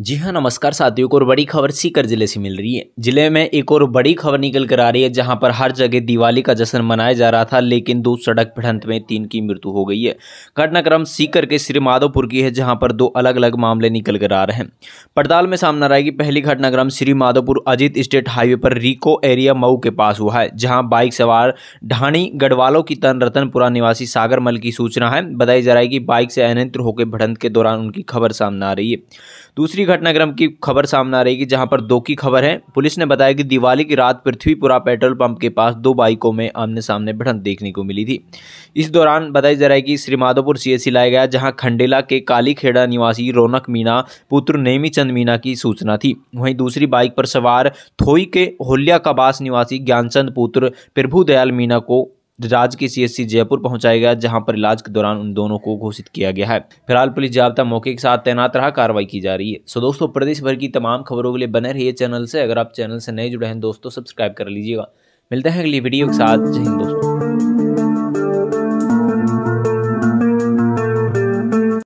जी हाँ नमस्कार साथियों को और बड़ी खबर सीकर जिले से मिल रही है जिले में एक और बड़ी खबर निकल कर आ रही है जहां पर हर जगह दिवाली का जश्न मनाया जा रहा था लेकिन दो सड़क भिड़ंत में तीन की मृत्यु हो गई है घटनाक्रम सीकर के श्रीमाधोपुर की है जहां पर दो अलग अलग मामले निकल कर आ रहे हैं पड़ताल में सामने आएगी पहली घटनाक्रम श्रीमाधोपुर अजीत स्टेट हाईवे पर रिको एरिया मऊ के पास हुआ है जहाँ बाइक सवार ढाणी गढ़वालों की तन रतनपुरा निवासी सागर मल की सूचना है बताई जा रही है कि बाइक से अनियंत्र होकर भिड़ंत के दौरान उनकी खबर सामने आ रही है दूसरी की घटनाक्रम की खबर सामने आ रही है जहां पर दो की खबर है पुलिस ने बताया कि दिवाली की रात पृथ्वीपुरा पेट्रोल पंप के पास दो बाइकों में आमने सामने भिड़ंत देखने को मिली थी इस दौरान बताया जा रहा है कि श्रीमाधोपुर सीएससी लाया गया जहां खंडेला के कालीखेड़ा निवासी रौनक मीना पुत्र नेमी चंद मीना की सूचना थी वहीं दूसरी बाइक पर सवार थोई के होल्या कबास निवासी ज्ञानचंद पुत्र प्रभु दयाल मीना को राज्य के सी जयपुर पहुंचाया गया जहां पर इलाज के दौरान उन दोनों को घोषित किया गया है फिलहाल पुलिस जाब्ता मौके के साथ तैनात रहा कार्रवाई की जा रही है सो दोस्तों प्रदेश भर की तमाम खबरों के लिए बने रहिए चैनल से अगर आप चैनल से नए जुड़े हैं दोस्तों सब्सक्राइब कर लीजिएगा मिलते हैं अगली वीडियो के साथ जय हिंद दोस्तों